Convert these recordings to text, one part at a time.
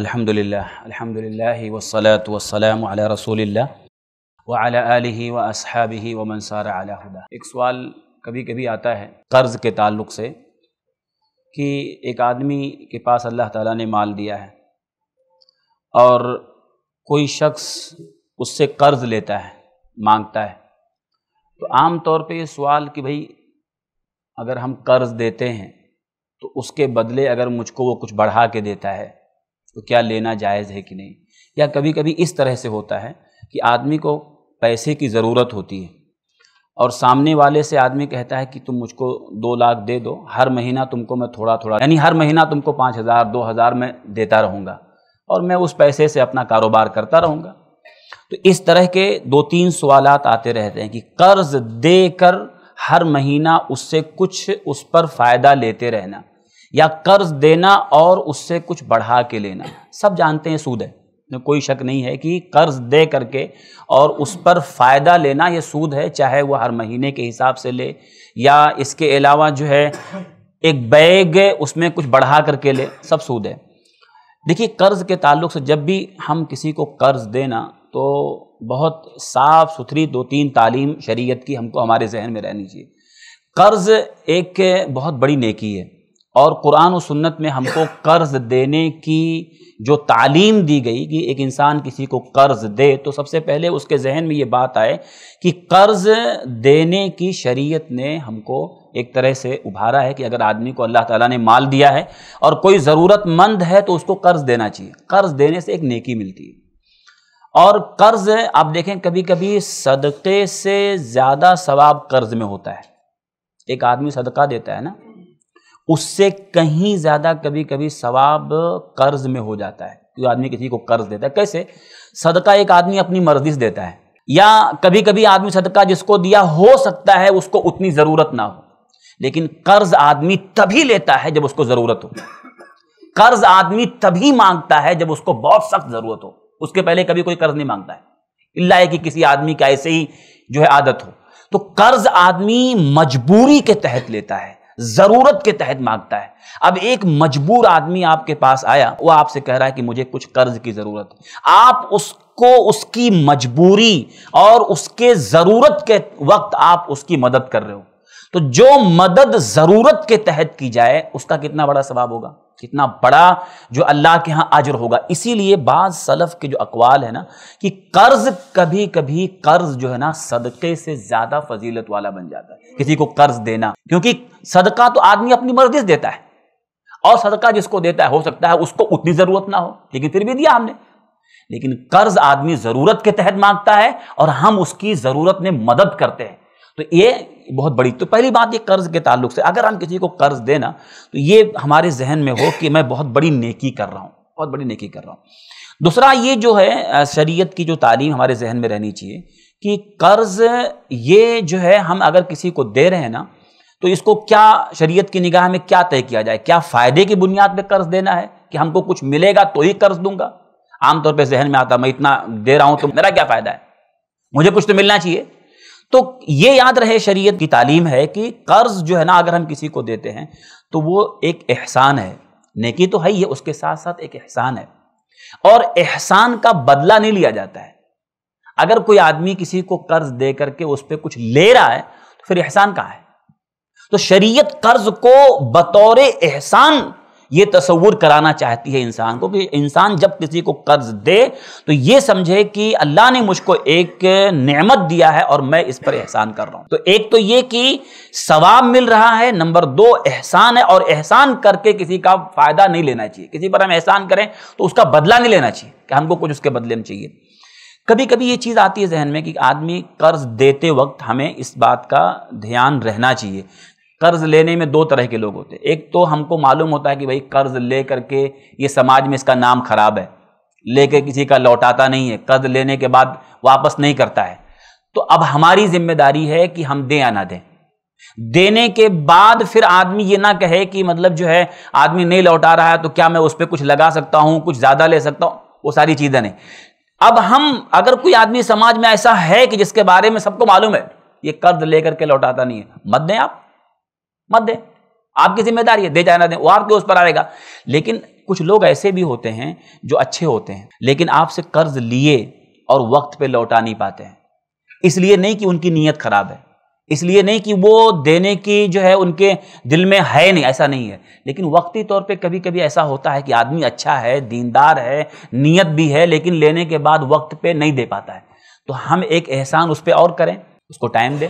अल्हम्दुलिल्लाह अल्हम्दुलिल्लाह वस्सलात वस्सलाम अला रसूलिल्लाह व अला आलिहि व अस्हाबिहि व मनसार अला हुदा एक सवाल कभी कभी आता है कर्ज़ के ताल्लुक से कि एक आदमी के पास अल्लाह ताला ने माल दिया है और कोई शख्स उससे कर्ज़ लेता है मांगता है तो आम तौर पे ये सवाल कि भाई अगर हम कर्ज़ देते हैं तो उसके बदले अगर मुझको वो कुछ बढ़ा के देता है तो क्या लेना जायज़ है कि नहीं या कभी कभी इस तरह से होता है कि आदमी को पैसे की ज़रूरत होती है और सामने वाले से आदमी कहता है कि तुम मुझको दो लाख दे दो हर महीना तुमको मैं थोड़ा थोड़ा यानी हर महीना तुमको पाँच हज़ार दो हज़ार मैं देता रहूँगा और मैं उस पैसे से अपना कारोबार करता रहूँगा तो इस तरह के दो तीन सवाल आते रहते हैं कि कर्ज दे कर हर महीना उससे कुछ उस पर फ़ायदा लेते रहना या कर्ज देना और उससे कुछ बढ़ा के लेना सब जानते हैं सूद है कोई शक नहीं है कि कर्ज दे करके और उस पर फ़ायदा लेना ये सूद है चाहे वह हर महीने के हिसाब से ले या इसके अलावा जो है एक बैग उसमें कुछ बढ़ा करके ले सब सूद है देखिए कर्ज़ के ताल्लुक से जब भी हम किसी को कर्ज़ देना तो बहुत साफ़ सुथरी दो तीन तालीम शरीयत की हमको हमारे जहन में रहनी चाहिए कर्ज़ एक बहुत बड़ी नेकी है और कुरान और सुन्नत में हमको कर्ज़ देने की जो तालीम दी गई कि एक इंसान किसी को कर्ज़ दे तो सबसे पहले उसके जहन में ये बात आए कि कर्ज़ देने की शरीयत ने हमको एक तरह से उभारा है कि अगर आदमी को अल्लाह ताला ने माल दिया है और कोई ज़रूरतमंद है तो उसको कर्ज़ देना चाहिए कर्ज़ देने से एक नेकी मिलती है और कर्ज़ आप देखें कभी कभी सदक़े से ज़्यादा सवाब कर्ज़ में होता है एक आदमी सदका देता है ना उससे कहीं ज़्यादा कभी कभी सवाब कर्ज में हो जाता है कोई आदमी किसी को कर्ज देता है कैसे सदका एक आदमी अपनी मर्जी से देता है या कभी कभी आदमी सदका जिसको दिया हो सकता है उसको उतनी ज़रूरत ना हो लेकिन कर्ज आदमी तभी लेता है जब उसको ज़रूरत हो कर्ज आदमी तभी मांगता है जब उसको बहुत सख्त ज़रूरत हो उसके पहले कभी कोई कर्ज नहीं मांगता है इला है कि किसी आदमी का ऐसे ही जो है आदत हो तो कर्ज आदमी मजबूरी के तहत लेता है जरूरत के तहत मांगता है अब एक मजबूर आदमी आपके पास आया वो आपसे कह रहा है कि मुझे कुछ कर्ज की जरूरत है आप उसको उसकी मजबूरी और उसके जरूरत के वक्त आप उसकी मदद कर रहे हो तो जो मदद जरूरत के तहत की जाए उसका कितना बड़ा सवाब होगा कितना बड़ा जो अल्लाह के यहाँ अजर होगा इसीलिए बाज सलफ़ के जो अकवाल है ना कि कर्ज़ कभी कभी कर्ज़ जो है ना सदक़े से ज़्यादा फजीलत वाला बन जाता है किसी को कर्ज़ देना क्योंकि सदका तो आदमी अपनी मर्जी से देता है और सदका जिसको देता है हो सकता है उसको उतनी ज़रूरत ना हो लेकिन फिर भी दिया हमने लेकिन कर्ज़ आदमी ज़रूरत के तहत मांगता है और हम उसकी ज़रूरत में मदद करते हैं तो ये बहुत बड़ी तो पहली बात ये कर्ज के ताल्लुक से अगर हम किसी को कर्ज देना तो ये हमारे जहन में हो कि मैं बहुत बड़ी नेकी कर रहा हूँ बहुत बड़ी नेकी कर रहा हूँ दूसरा ये जो है शरीयत की जो तालीम हमारे जहन में रहनी चाहिए कि कर्ज ये जो है हम अगर किसी को दे रहे हैं ना तो इसको क्या शरीयत की निगाह में क्या तय किया जाए क्या फ़ायदे की बुनियाद पर कर्ज देना है कि हमको कुछ मिलेगा तो ही कर्ज दूंगा आमतौर पर जहन में आता मैं इतना दे रहा हूँ तो मेरा क्या फ़ायदा है मुझे कुछ तो मिलना चाहिए तो ये याद रहे शरीयत की तालीम है कि कर्ज जो है ना अगर हम किसी को देते हैं तो वो एक एहसान है नेकी तो है ही उसके साथ साथ एक एहसान है और एहसान का बदला नहीं लिया जाता है अगर कोई आदमी किसी को कर्ज दे करके उस पर कुछ ले रहा है तो फिर एहसान कहाँ है तो शरीयत कर्ज को बतौर एहसान ये तस्वूर कराना चाहती है इंसान को कि इंसान जब किसी को कर्ज दे तो ये समझे कि अल्लाह ने मुझको एक नेमत दिया है और मैं इस पर एहसान कर रहा हूँ तो एक तो ये कि सवाब मिल रहा है नंबर दो एहसान है और एहसान करके किसी का फायदा नहीं लेना चाहिए किसी पर हम एहसान करें तो उसका बदला नहीं लेना चाहिए कि हमको कुछ उसके बदले में चाहिए कभी कभी ये चीज़ आती है जहन में कि आदमी कर्ज देते वक्त हमें इस बात का ध्यान रहना चाहिए कर्ज लेने में दो तरह के लोग होते हैं एक तो हमको मालूम होता है कि भाई कर्ज ले करके ये समाज में इसका नाम खराब है लेके किसी का लौटाता नहीं है कर्ज लेने के बाद वापस नहीं करता है तो अब हमारी जिम्मेदारी है कि हम दें या ना दें देने के बाद फिर आदमी ये ना कहे कि मतलब जो है आदमी नहीं लौटा रहा है तो क्या मैं उस पर कुछ लगा सकता हूं कुछ ज्यादा ले सकता हूं वो सारी चीजें नहीं अब हम अगर कोई आदमी समाज में ऐसा है कि जिसके बारे में सबको मालूम है ये कर्ज लेकर के लौटाता नहीं है मत दें आप मत दें आपकी जिम्मेदारी है दे जाना दें वो आपके उस पर आएगा लेकिन कुछ लोग ऐसे भी होते हैं जो अच्छे होते हैं लेकिन आपसे कर्ज लिए और वक्त पे लौटा नहीं पाते हैं इसलिए नहीं कि उनकी नीयत खराब है इसलिए नहीं कि वो देने की जो है उनके दिल में है नहीं ऐसा नहीं है लेकिन वक्ती तौर पे कभी कभी ऐसा होता है कि आदमी अच्छा है दीनदार है नीयत भी है लेकिन लेने के बाद वक्त पे नहीं दे पाता है तो हम एक एहसान उस पर और करें उसको टाइम दें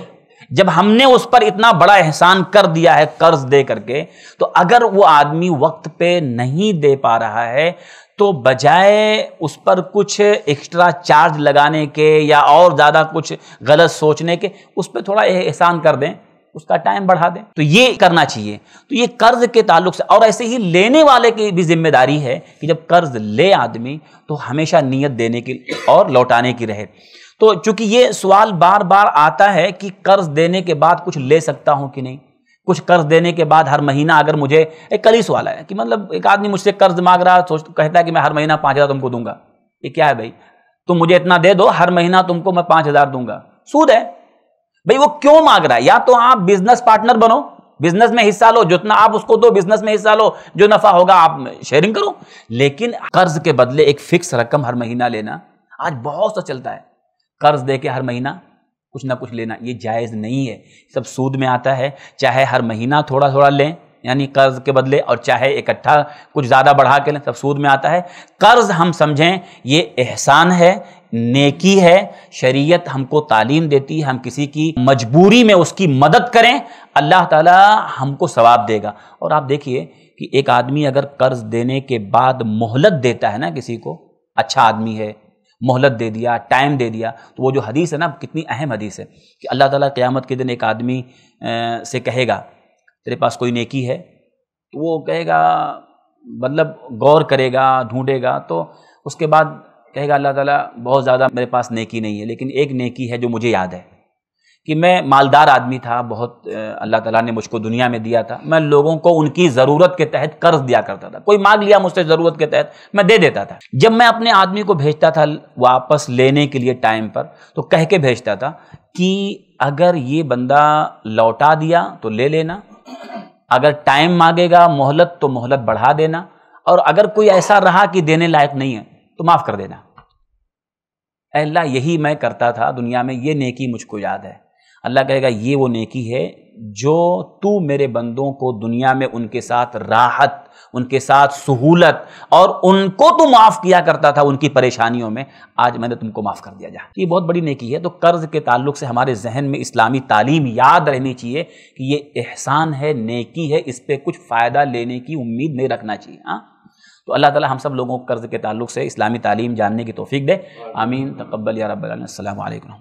जब हमने उस पर इतना बड़ा एहसान कर दिया है कर्ज दे करके तो अगर वो आदमी वक्त पे नहीं दे पा रहा है तो बजाय उस पर कुछ एक्स्ट्रा चार्ज लगाने के या और ज़्यादा कुछ गलत सोचने के उस पर थोड़ा एहसान कर दें उसका टाइम बढ़ा दें तो ये करना चाहिए तो ये कर्ज के ताल्लुक से और ऐसे ही लेने वाले की भी जिम्मेदारी है कि जब कर्ज ले आदमी तो हमेशा नीयत देने की और लौटाने की रहे तो चूंकि ये सवाल बार बार आता है कि कर्ज देने के बाद कुछ ले सकता हूं कि नहीं कुछ कर्ज देने के बाद हर महीना अगर मुझे एक कल ही सवाल है कि मतलब एक आदमी मुझसे कर्ज मांग रहा सोच कहता है कि मैं हर महीना पाँच हज़ार तुमको दूंगा ये क्या है भाई तुम मुझे इतना दे दो हर महीना तुमको मैं पाँच हज़ार दूंगा सूद है भाई वो क्यों मांग रहा है या तो आप बिजनेस पार्टनर बनो बिजनेस में हिस्सा लो जितना आप उसको दो बिजनेस में हिस्सा लो जो नफा होगा आप शेयरिंग करो लेकिन कर्ज के बदले एक फिक्स रकम हर महीना लेना आज बहुत सा चलता है कर्ज दे के हर महीना कुछ ना कुछ लेना ये जायज़ नहीं है सब सूद में आता है चाहे हर महीना थोड़ा थोड़ा लें यानी कर्ज के बदले और चाहे इकट्ठा कुछ ज़्यादा बढ़ा के लें सब सूद में आता है कर्ज हम समझें ये एहसान है नेकी है शरीयत हमको तालीम देती है हम किसी की मजबूरी में उसकी मदद करें अल्लाह ताला हमको सवाब देगा और आप देखिए कि एक आदमी अगर कर्ज देने के बाद मोहलत देता है ना किसी को अच्छा आदमी है मोहलत दे दिया टाइम दे दिया तो वो जो हदीस है ना कितनी अहम हदीस है कि अल्लाह ताला क़यामत के दिन एक आदमी से कहेगा तेरे पास कोई नेकी है तो वो कहेगा मतलब गौर करेगा ढूंढेगा तो उसके बाद कहेगा अल्लाह ताला बहुत ज़्यादा मेरे पास नेकी नहीं है लेकिन एक नेकी है जो मुझे याद है कि मैं मालदार आदमी था बहुत अल्लाह ताला ने मुझको दुनिया में दिया था मैं लोगों को उनकी ज़रूरत के तहत कर्ज दिया करता था कोई मांग लिया मुझसे ज़रूरत के तहत मैं दे देता था जब मैं अपने आदमी को भेजता था वापस लेने के लिए टाइम पर तो कह के भेजता था कि अगर ये बंदा लौटा दिया तो ले लेना अगर टाइम मांगेगा मोहलत तो मोहलत बढ़ा देना और अगर कोई ऐसा रहा कि देने लायक नहीं है तो माफ़ कर देना अल्लाह यही मैं करता था दुनिया में ये नेकी मुझको याद है अल्लाह कहेगा ये वो नेकी है जो तू मेरे बंदों को दुनिया में उनके साथ राहत उनके साथ सहूलत और उनको तो माफ़ किया करता था उनकी परेशानियों में आज मैंने तुमको माफ़ कर दिया जा ये बहुत बड़ी नेकी है तो कर्ज़ के ताल्लुक से हमारे जहन में इस्लामी तालीम याद रहनी चाहिए कि ये एहसान है नेकी है इस पर कुछ फ़ायदा लेने की उम्मीद नहीं रखना चाहिए हाँ तो अल्लाह ताला हम सब लोगों को कर्ज़ के ताल्लुक से इस्लामी तालीम जानने की तोफ़ी दे आमीन तकबल या रबालकम